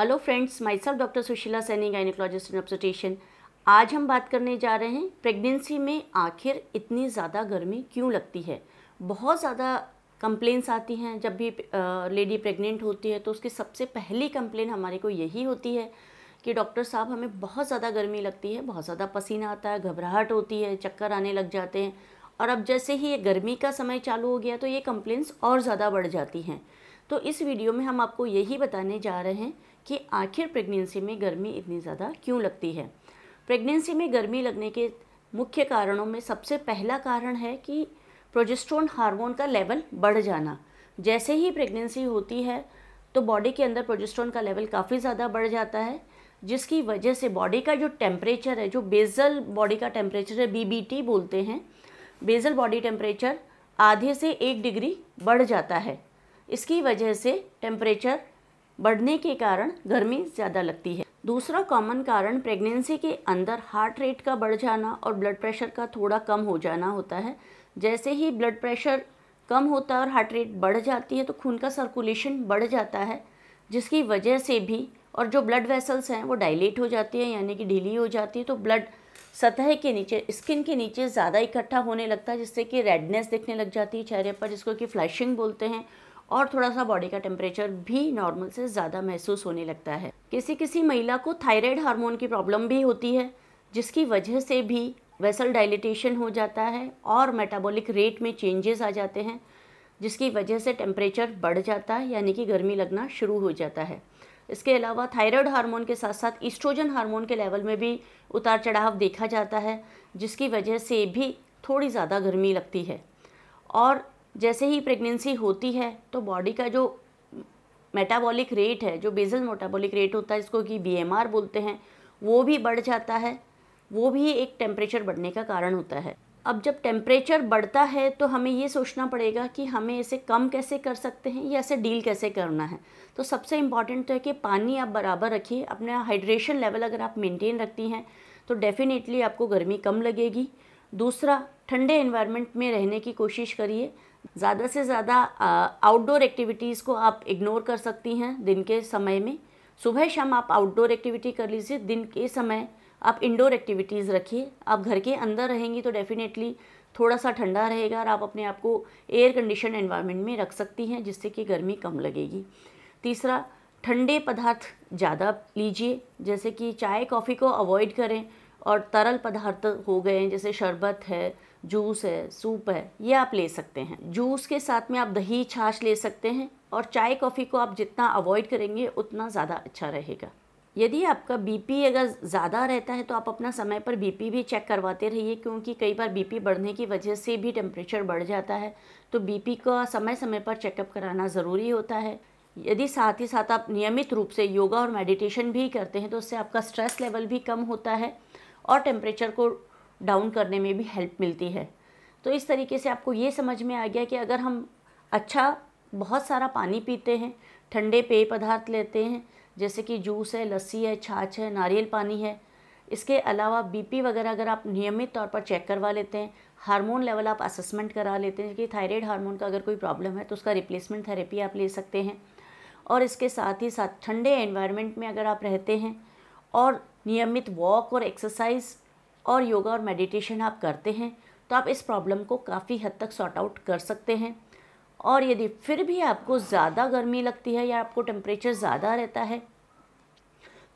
hello friends myself doctor Sushila Saini gynaecologist and obstetrician आज हम बात करने जा रहे हैं प्रेगनेंसी में आखिर इतनी ज़्यादा गर्मी क्यों लगती है बहुत ज़्यादा कंप्लेंस आती हैं जब भी लेडी प्रेग्नेंट होती है तो उसकी सबसे पहली कंप्लेन हमारे को यही होती है कि डॉक्टर साहब हमें बहुत ज़्यादा गर्मी लगती है बहुत ज़्यादा पसीना आता है घबराहट होती है चक्कर आने लग जाते हैं और अब जैसे ही ये गर्मी का समय चालू हो गया तो ये कंप्लेंट्स और ज़्यादा बढ़ जाती हैं तो इस वीडियो में हम आपको यही बताने जा रहे हैं कि आखिर प्रेगनेंसी में गर्मी इतनी ज़्यादा क्यों लगती है प्रेगनेंसी में गर्मी लगने के मुख्य कारणों में सबसे पहला कारण है कि प्रोजेस्ट्रोन हार्मोन का लेवल बढ़ जाना जैसे ही प्रेगनेंसी होती है तो बॉडी के अंदर प्रोजेस्ट्रोन का लेवल काफ़ी ज़्यादा बढ़ जाता है जिसकी वजह से बॉडी का जो टेम्परेचर है जो बेजल बॉडी का टेम्परेचर है बी बोलते हैं बेजल बॉडी टेम्परेचर आधे से एक डिग्री बढ़ जाता है इसकी वजह से टेम्परेचर बढ़ने के कारण गर्मी ज़्यादा लगती है दूसरा कॉमन कारण प्रेगनेंसी के अंदर हार्ट रेट का बढ़ जाना और ब्लड प्रेशर का थोड़ा कम हो जाना होता है जैसे ही ब्लड प्रेशर कम होता है और हार्ट रेट बढ़ जाती है तो खून का सर्कुलेशन बढ़ जाता है जिसकी वजह से भी और जो ब्लड वेसल्स हैं वो डायलेट हो जाती हैं यानी कि ढीली हो जाती है तो ब्लड सतह के नीचे स्किन के नीचे ज़्यादा इकट्ठा होने लगता है जिससे कि रेडनेस दिखने लग जाती है चेहरे पर जिसको कि फ्लैशिंग बोलते हैं और थोड़ा सा बॉडी का टेम्परेचर भी नॉर्मल से ज़्यादा महसूस होने लगता है किसी किसी महिला को थायराइड हार्मोन की प्रॉब्लम भी होती है जिसकी वजह से भी वेसल डायलिटेशन हो जाता है और मेटाबॉलिक रेट में चेंजेस आ जाते हैं जिसकी वजह से टेम्परेचर बढ़ जाता है यानी कि गर्मी लगना शुरू हो जाता है इसके अलावा थायराइड हार्मोन के साथ साथ ईस्ट्रोजन हार्मोन के लेवल में भी उतार चढ़ाव देखा जाता है जिसकी वजह से भी थोड़ी ज़्यादा गर्मी लगती है और जैसे ही प्रेगनेंसी होती है तो बॉडी का जो मेटाबॉलिक रेट है जो बेजल मेटाबॉलिक रेट होता है जिसको कि बीएमआर बोलते हैं वो भी बढ़ जाता है वो भी एक टेम्परेचर बढ़ने का कारण होता है अब जब टेम्परेचर बढ़ता है तो हमें ये सोचना पड़ेगा कि हमें इसे कम कैसे कर सकते हैं या इसे डील कैसे करना है तो सबसे इम्पॉर्टेंट तो है कि पानी आप बराबर रखिए अपना हाइड्रेशन लेवल अगर आप मेंटेन रखती हैं तो डेफ़िनेटली आपको गर्मी कम लगेगी दूसरा ठंडे इन्वायरमेंट में रहने की कोशिश करिए ज़्यादा से ज़्यादा आउटडोर एक्टिविटीज़ को आप इग्नोर कर सकती हैं दिन के समय में सुबह शाम आप आउटडोर एक्टिविटी कर लीजिए दिन के समय आप इंडोर एक्टिविटीज़ रखिए आप घर के अंदर रहेंगी तो डेफिनेटली थोड़ा सा ठंडा रहेगा और आप अपने आप को एयर कंडीशन एनवायरनमेंट में रख सकती हैं जिससे कि गर्मी कम लगेगी तीसरा ठंडे पदार्थ ज़्यादा लीजिए जैसे कि चाय कॉफ़ी को अवॉइड करें और तरल पदार्थ हो गए हैं जैसे शरबत है जूस है सूप है ये आप ले सकते हैं जूस के साथ में आप दही छाछ ले सकते हैं और चाय कॉफ़ी को आप जितना अवॉइड करेंगे उतना ज़्यादा अच्छा रहेगा यदि आपका बीपी अगर ज़्यादा रहता है तो आप अपना समय पर बीपी भी चेक करवाते रहिए क्योंकि कई बार बीपी बढ़ने की वजह से भी टेम्परेचर बढ़ जाता है तो बीपी का समय समय पर चेकअप कराना ज़रूरी होता है यदि साथ ही साथ आप नियमित रूप से योगा और मेडिटेशन भी करते हैं तो उससे आपका स्ट्रेस लेवल भी कम होता है और टेम्परेचर को डाउन करने में भी हेल्प मिलती है तो इस तरीके से आपको ये समझ में आ गया कि अगर हम अच्छा बहुत सारा पानी पीते हैं ठंडे पेय पदार्थ लेते हैं जैसे कि जूस है लस्सी है छाछ है नारियल पानी है इसके अलावा बीपी वगैरह अगर आप नियमित तौर पर चेक करवा लेते हैं हार्मोन लेवल आप असेसमेंट करा लेते हैं कि थायराइड हार्मोन का अगर कोई प्रॉब्लम है तो उसका रिप्लेसमेंट थेरेपी आप ले सकते हैं और इसके साथ ही साथ ठंडे एनवायरनमेंट में अगर आप रहते हैं और नियमित वॉक और एक्सरसाइज और योगा और मेडिटेशन आप करते हैं तो आप इस प्रॉब्लम को काफ़ी हद तक सॉर्ट आउट कर सकते हैं और यदि फिर भी आपको ज़्यादा गर्मी लगती है या आपको टेम्परेचर ज़्यादा रहता है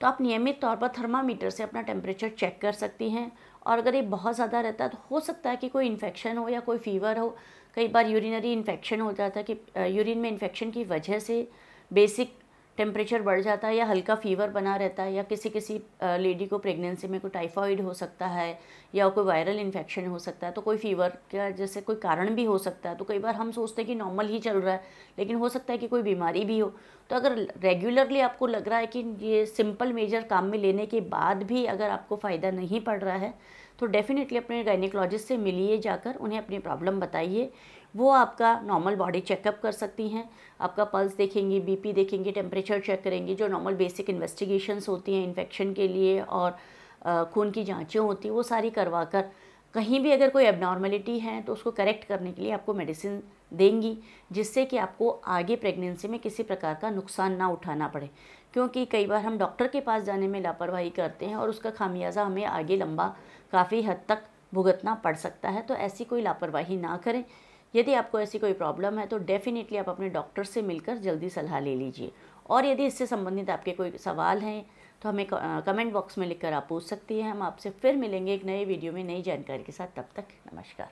तो आप नियमित तौर पर थर्मामीटर से अपना टेम्परेचर चेक कर सकती हैं और अगर ये बहुत ज़्यादा रहता है तो हो सकता है कि कोई इन्फेक्शन हो या कोई फीवर हो कई बार यूरिनरी इन्फेक्शन हो जाता है कि यूरिन में इन्फेक्शन की वजह से बेसिक टेम्परेचर बढ़ जाता है या हल्का फीवर बना रहता है या किसी किसी लेडी को प्रेगनेंसी में कोई टाइफॉइड हो सकता है या कोई वायरल इन्फेक्शन हो सकता है तो कोई फीवर का जैसे कोई कारण भी हो सकता है तो कई बार हम सोचते हैं कि नॉर्मल ही चल रहा है लेकिन हो सकता है कि कोई बीमारी भी हो तो अगर रेगुलरली आपको लग रहा है कि ये सिंपल मेजर काम में लेने के बाद भी अगर आपको फ़ायदा नहीं पड़ रहा है तो डेफ़िनेटली अपने गाइनिकोलॉजिस्ट से मिलिए जाकर उन्हें अपनी प्रॉब्लम बताइए वो आपका नॉर्मल बॉडी चेकअप कर सकती हैं आपका पल्स देखेंगी बीपी देखेंगी टेम्परेचर चेक करेंगी जो नॉर्मल बेसिक इन्वेस्टिगेशंस होती हैं इन्फेक्शन के लिए और खून की जाँचें होती हैं वो सारी करवा कर कहीं भी अगर कोई एबनॉर्मेलिटी है तो उसको करेक्ट करने के लिए आपको मेडिसिन देंगी जिससे कि आपको आगे प्रेगनेंसी में किसी प्रकार का नुकसान ना उठाना पड़े क्योंकि कई बार हम डॉक्टर के पास जाने में लापरवाही करते हैं और उसका खामियाजा हमें आगे लंबा काफ़ी हद तक भुगतना पड़ सकता है तो ऐसी कोई लापरवाही ना करें यदि आपको ऐसी कोई प्रॉब्लम है तो डेफ़िनेटली आप अपने डॉक्टर से मिलकर जल्दी सलाह ले लीजिए और यदि इससे संबंधित आपके कोई सवाल हैं तो हमें कमेंट बॉक्स में लिखकर आप पूछ सकती हैं हम आपसे फिर मिलेंगे एक नए वीडियो में नई जानकारी के साथ तब तक नमस्कार